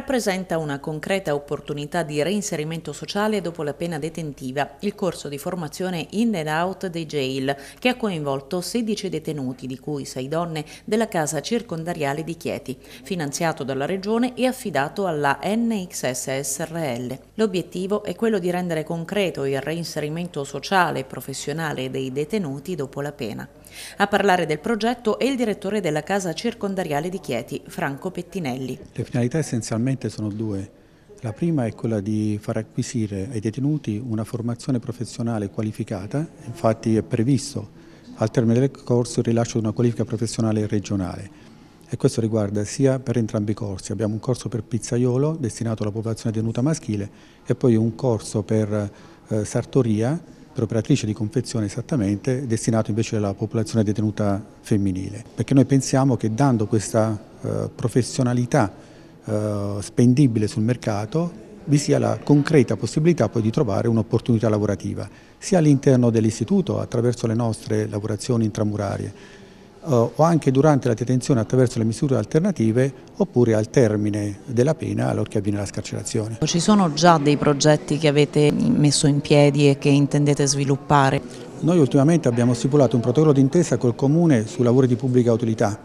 rappresenta una concreta opportunità di reinserimento sociale dopo la pena detentiva, il corso di formazione In and Out dei Jail, che ha coinvolto 16 detenuti, di cui 6 donne, della casa circondariale di Chieti, finanziato dalla Regione e affidato alla NXSSRL. L'obiettivo è quello di rendere concreto il reinserimento sociale e professionale dei detenuti dopo la pena. A parlare del progetto è il direttore della casa circondariale di Chieti, Franco Pettinelli. Le finalità essenzialmente Principalmente sono due. La prima è quella di far acquisire ai detenuti una formazione professionale qualificata, infatti è previsto al termine del corso il rilascio di una qualifica professionale regionale e questo riguarda sia per entrambi i corsi, abbiamo un corso per pizzaiolo destinato alla popolazione detenuta maschile e poi un corso per eh, sartoria, per operatrice di confezione esattamente, destinato invece alla popolazione detenuta femminile, perché noi pensiamo che dando questa eh, professionalità eh, spendibile sul mercato vi sia la concreta possibilità poi di trovare un'opportunità lavorativa, sia all'interno dell'istituto attraverso le nostre lavorazioni intramurarie eh, o anche durante la detenzione attraverso le misure alternative oppure al termine della pena allorché avviene la scarcerazione. Ci sono già dei progetti che avete messo in piedi e che intendete sviluppare? Noi ultimamente abbiamo stipulato un protocollo d'intesa col Comune su lavori di pubblica utilità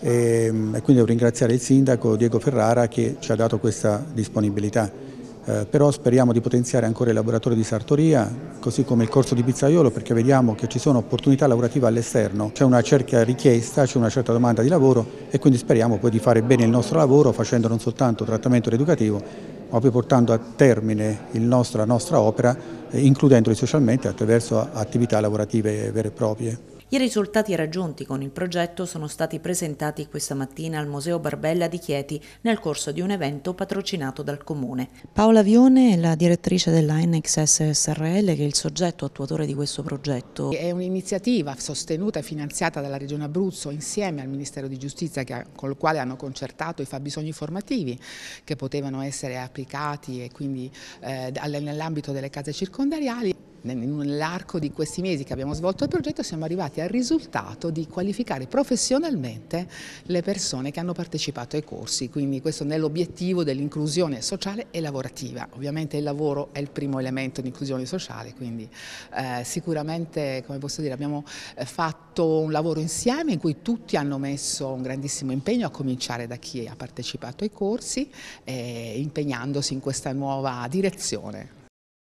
e, ehm, e quindi devo ringraziare il sindaco Diego Ferrara che ci ha dato questa disponibilità. Eh, però speriamo di potenziare ancora il laboratorio di sartoria, così come il corso di pizzaiolo, perché vediamo che ci sono opportunità lavorative all'esterno, c'è una certa richiesta, c'è una certa domanda di lavoro e quindi speriamo poi di fare bene il nostro lavoro facendo non soltanto trattamento educativo, ma poi portando a termine nostro, la nostra opera, eh, includendoli socialmente attraverso attività lavorative vere e proprie. I risultati raggiunti con il progetto sono stati presentati questa mattina al Museo Barbella di Chieti nel corso di un evento patrocinato dal Comune. Paola Vione è la direttrice dell'ANXS SRL che è il soggetto attuatore di questo progetto. È un'iniziativa sostenuta e finanziata dalla Regione Abruzzo insieme al Ministero di Giustizia con il quale hanno concertato i fabbisogni formativi che potevano essere applicati e quindi eh, nell'ambito delle case circondariali nell'arco di questi mesi che abbiamo svolto il progetto siamo arrivati al risultato di qualificare professionalmente le persone che hanno partecipato ai corsi, quindi questo nell'obiettivo dell'inclusione sociale e lavorativa. Ovviamente il lavoro è il primo elemento di inclusione sociale, quindi eh, sicuramente come posso dire abbiamo eh, fatto un lavoro insieme in cui tutti hanno messo un grandissimo impegno a cominciare da chi ha partecipato ai corsi, eh, impegnandosi in questa nuova direzione.